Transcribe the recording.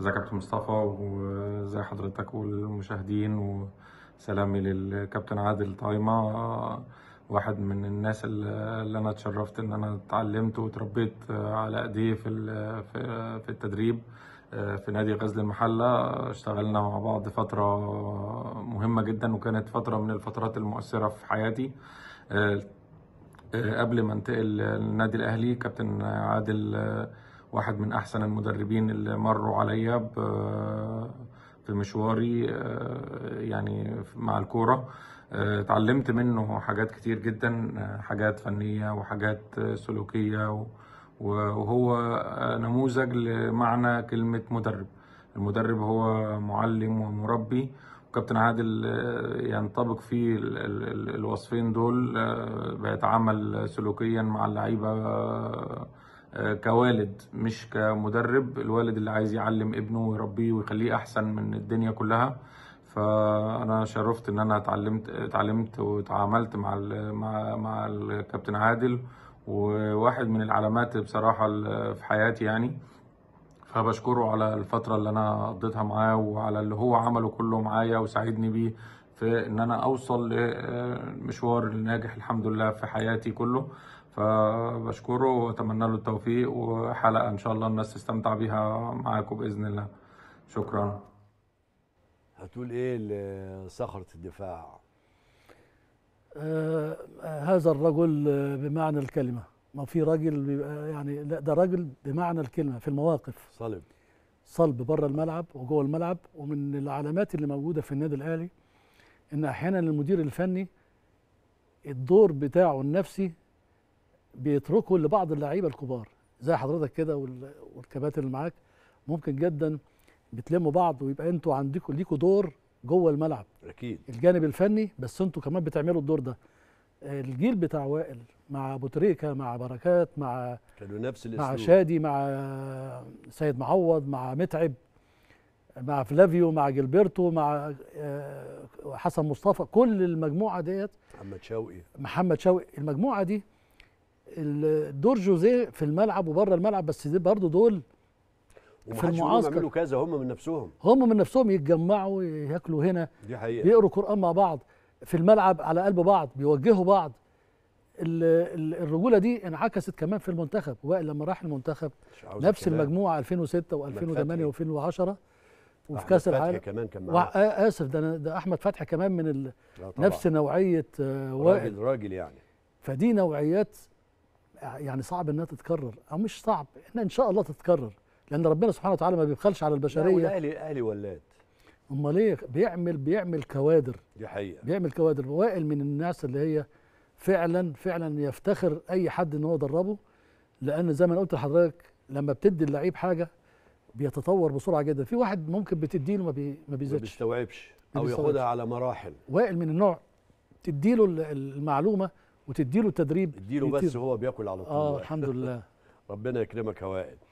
يا كابتن مصطفى وازي حضرتك والمشاهدين وسلامي للكابتن عادل طايمه واحد من الناس اللي انا اتشرفت ان انا اتعلمت وتربيت على ايديه في في التدريب في نادي غزل المحله اشتغلنا مع بعض فتره مهمه جدا وكانت فتره من الفترات المؤثره في حياتي آه، آه، قبل ما انتقل للنادي الاهلي كابتن عادل واحد من احسن المدربين اللي مروا عليا في مشواري آه، يعني مع الكوره آه، اتعلمت منه حاجات كتير جدا آه، حاجات فنيه وحاجات سلوكيه وهو نموذج لمعنى كلمه مدرب المدرب هو معلم ومربي وكابتن عادل ينطبق فيه الوصفين دول بيتعامل سلوكيا مع اللعيبه كوالد مش كمدرب الوالد اللي عايز يعلم ابنه ويربيه ويخليه احسن من الدنيا كلها فانا شرفت ان انا اتعلمت اتعلمت وتعاملت مع ال مع مع الكابتن عادل وواحد من العلامات بصراحه في حياتي يعني فبشكره على الفتره اللي انا قضيتها معاه وعلى اللي هو عمله كله معايا وساعدني بيه في ان انا اوصل لمشوار الناجح الحمد لله في حياتي كله فبشكره واتمنى له التوفيق وحلقه ان شاء الله الناس تستمتع بيها معاكم باذن الله شكرا هتقول ايه لصخره الدفاع آه هذا الرجل بمعنى الكلمه ما في راجل بيبقى يعني لا ده راجل بمعنى الكلمه في المواقف صلب صلب بره الملعب وجوه الملعب ومن العلامات اللي موجوده في النادي الاهلي ان احيانا المدير الفني الدور بتاعه النفسي بيتركوا لبعض اللعيبه الكبار زي حضرتك كده والكباتن اللي معاك ممكن جدا بتلموا بعض ويبقى انتوا عندكم ليكوا دور جوه الملعب اكيد الجانب الفني بس انتوا كمان بتعملوا الدور ده الجيل بتاع وائل مع ابو تريكه مع بركات مع كانوا نفس الاسلوب مع شادي مع سيد معوض مع متعب مع فلافيو مع جيلبرتو مع آه، حسن مصطفى كل المجموعه ديت محمد شوقي محمد شوقي المجموعه دي دور جوزيه في الملعب وبره الملعب بس دي برضه دول في المعسكر يعملوا كذا هم من نفسهم هم من نفسهم يتجمعوا ياكلوا هنا دي حقيقة. يقروا قران مع بعض في الملعب على قلب بعض بيوجهوا بعض الرجوله دي انعكست كمان في المنتخب وائل لما راح المنتخب نفس المجموعه 2006 و2008 و2010 وفي كاس العالم كمان كان معاه آه، اسف ده أنا ده احمد فتحي كمان من نفس نوعيه آه، وائل راجل راجل يعني فدي نوعيات يعني صعب انها تتكرر او مش صعب انها ان شاء الله تتكرر لان ربنا سبحانه وتعالى ما بيبخلش على البشريه الاهلي الاهلي ولاد امال ايه بيعمل بيعمل كوادر دي حقيقه بيعمل كوادر وائل من الناس اللي هي فعلا فعلا يفتخر اي حد ان هو دربه لان زي ما انا قلت لحضرتك لما بتدي اللعيب حاجه بيتطور بسرعه جدا في واحد ممكن بتديله ما, بي ما بيزيدش ما بيستوعبش او ياخدها على مراحل وائل من النوع تديله المعلومه وتديله التدريب اديله بس وهو بياكل على طول اه الحمد لله ربنا يكرمك يا وائل